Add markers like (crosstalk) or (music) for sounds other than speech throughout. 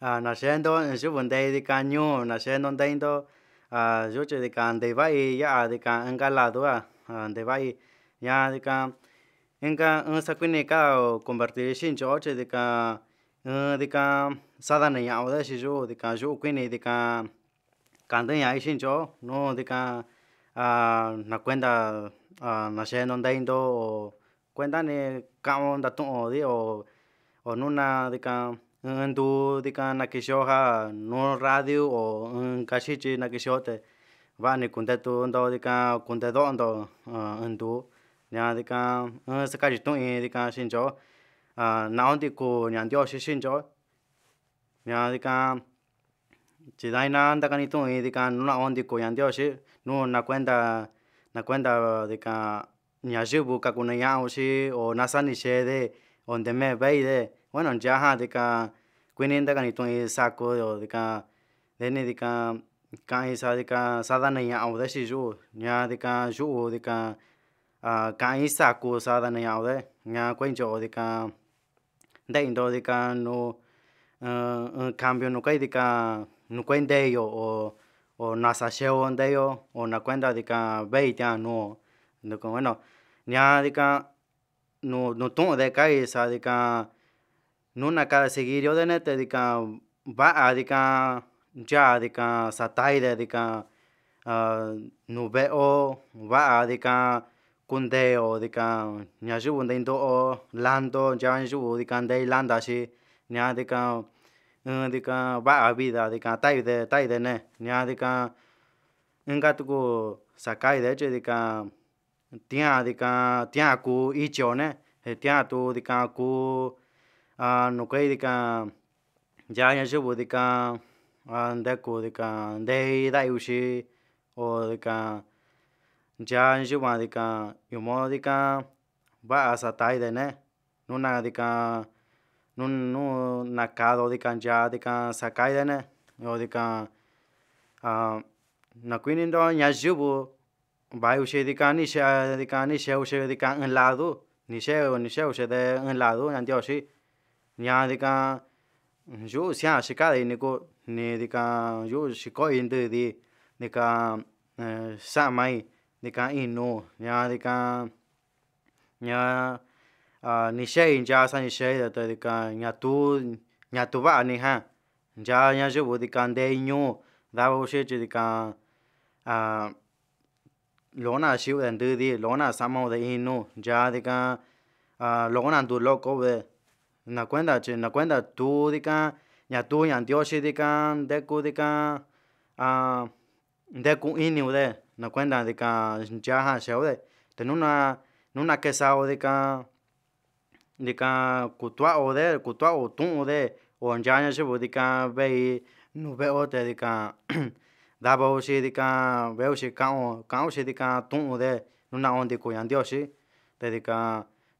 a na xendo ju bun dei di kañu na xendo dei do a ju che di kan dei vai ya di kan anga la do a dei vai ya di kan anga un sa kwini ka convertir shin jo che di kan di kan sa da ne ya o da shi ju di kan ju kwini di kan kan dei ya shin jo no di kan a na cuenta a na xendo dei do cuenta ne ka on da to o di o o nuna di kan ang du di ka nakisyo ha no radio o ang kasichi nakisyo te ba ni kunde tu ang do di ka kunde do ang do ang du niya di ka ang sa kajitong in di ka sinjo na on di ko niya diyo si sinjo niya di ka chidai na ang dakan itong in di ka nuna on di ko niya diyo si no na kwenda na kwenda di ka niya jibu kakunayao si o nasa ni siya de onde me beide Bueno, ya de que kuini nda kani de saku de ka dika ka'in sa dika sadanaña'aude xi yu'u ña dika yu'u dika a ka'in saku de ka kue'enchyo dika de ka no un cambio no kai dika de yo o o nasa xe'eo nteyo o na kuenda dika vei de nuo bueno no ton de ka kai sa ka nun akan seguir yo dene te dika ba adika ja adika satai de adika nube o ba adika kunde o adika nyaju bunda indo o lando ja nyaju adika de landa si nya adika adika ba abida adika tai de tai de ne nya adika enga tuku sakai de adika tia adika tia ku ichone tia tu adika ku nukudika ya ñayɨvɨ ndika ndeku ndika ndeí nda'vi‑chi o ndika ndya yukuan ndika iyo modo ndika va'a satái ta ne nu na ndika nu nu nakado ndika ndya ndika sakai ta ne o ndika nakuininro ñayɨvɨ vayu‑chi ndika ni xee ndika ni xeu‑chi ni xeu ni xeu‑chi ta ɨɨn ñadika yu'u sian xhikadini kuu nidika yu'u xhikoi nridi nika xamai nika iin nuu ñadika ña ha nixhei ya'a xanixhei ndadika ñatuu ñatuvani jan ya'a nayungu dikandeí ñoo ndavo xhichi dika ha lona xhiu ndandudi lona xamao de iin nuu yadika ha lona nduu loko vee. na nakuenta chi nakuenta tuu ndika ñatuu ñandioxhi ndikan ndeku ndikan ha ndeku ini onré nakuenta ndika o xheonré tenuna (clears throat) nuna kexao ndika ndika kutuao nde kutuao tu'un nde onyaña yinguu ndika vei nuu veo tedika ka o ndika veoxhi kao kaoxhi ndika tu'un ndé nuna onde kuña te dika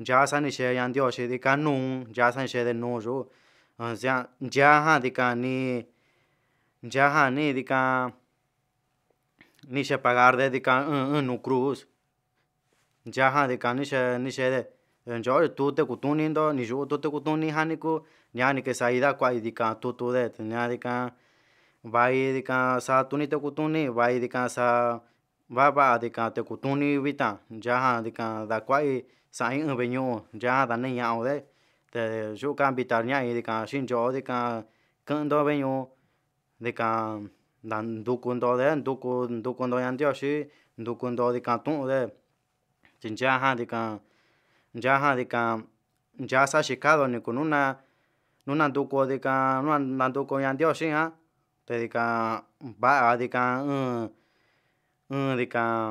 Yasanishaya Dios dika nun, yasanishaya de nuyo, yaha dika ni, yaha ni dika, nisha pagar de dika un nu cruz, yaha dika nisha, nisha de, yo tute kutunindo, ni yo tute kutuni haniku, ñani que saida kuai dika tutu de, ña dika, vai dika sa tuni te kutuni, vai dika sa, va va dika te kutuni vita, yaha dika dakuai sai ở bên nhau ra ta nên nhau đấy thì chỗ cam bị tạt nhảy thì cả xin chó thì cả cơn đó bên nhau thì cả đàn đu quân đó đấy đu quân đu quân đó ăn tiêu sĩ du quân đó thì cả tung đấy chính cha ha thì cả cha ha thì cả cha sa sĩ cả đó này cũng nuna nuna du quân thì cả nuna đàn đu quân ăn tiêu sĩ ha thì cả ba thì cả ừ ừ thì cả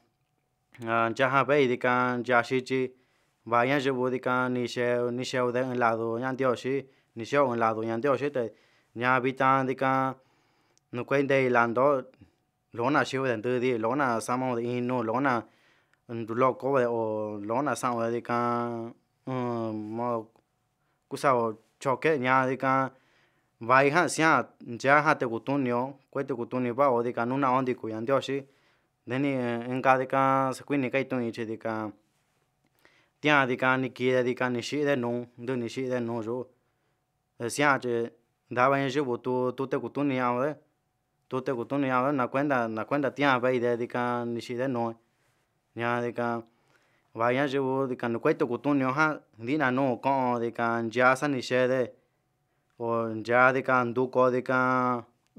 jahan bayi dekang jahsi je, bayan je bo dekang ni se ni se udah ngelado, yang dia si ni se ngelado, yang dia si tu, yang abitan dekang nukain deh lando, lona si udah tu dia, lona sama udah inu, lona dulu kau udah, lona sama udah dekang, um, mau kusau cokel, yang dekang bayan siapa jahat itu tu niu, kau itu tu niu bawa dekang nuna andi kau yang dia si Deni nkadika sakuini kaitui chidika ti'an dika nikida dika nixi'ide nuu nduu nixi'ide nuu yu'u sia'an chi ndava in yuku tu tu te kutuni ña'ade tu te kutuni ña'ade na kuenda na kuenda ti'an ve'eide dika nixi'ide nuu ñaa dika va'a ñayivi dika nukuetu kutunio ja di'ina nuu ko'o dika nchaa sa nixeede o nchaa dika ndukuo dika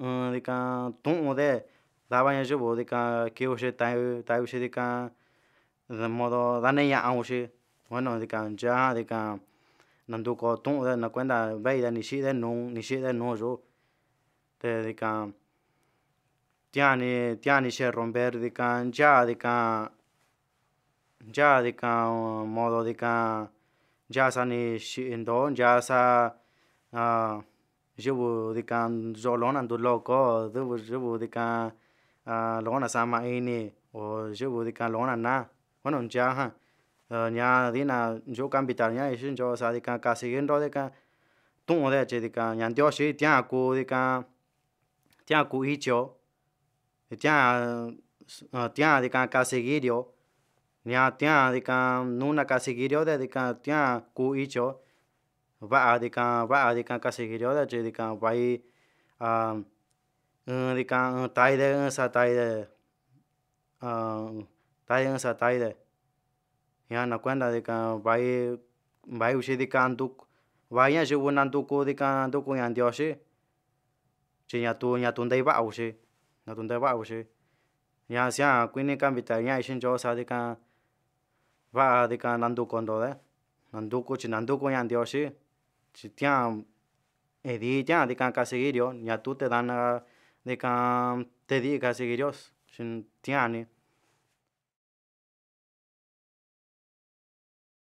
in dika tu'unde. bố thì thì thì thì đó nhà nó có quen bây giờ davañaxu voo dika kiuxi taiu taiuxi dika modo daneña'axi bueno dikanchaa dika nanduku tu'unda na kuenda ve'eida nixi'ide nuu nixi'ide nuuxu te dika tiani thì romper dika nchaa dika nchaa dika modo dika nchaa sa nixi'indo nchaa sa ah, yuku dika yo'o lo na chứ bố thì dika. À, lo na sama ini o je bu di kan lo na na bueno ya ha nya di na jo kan bitar nya isin jo sa di kan ka si gen ro de ka tu de che di kan nyan dio shi tia ku di kan tia ku i cho tia ờ, tia di kan ka si gi dio nya tia di kan nu na ka si gi dio de di kan tia ku i cho va di kan va di kan ka si gi dio de che di kan vai um Rika tai de sa tai de tai sa tai de ya na cuenta de ka vai vai ushi de ka nduk vai ya je wona nduku de ka nduku ya ndioshi che nhà tu nhà à, tu đây ba ushi nhà tu đây ba ushi ya đi kwini ka vita ya ishin jo sa de ka va de ka nanduku ndo de nanduku chi nanduku ya ndioshi chi tiam edi tiam de ka đi seguirio nhà tu thì đang ...de que ah, te diga seguiros, sin tiani.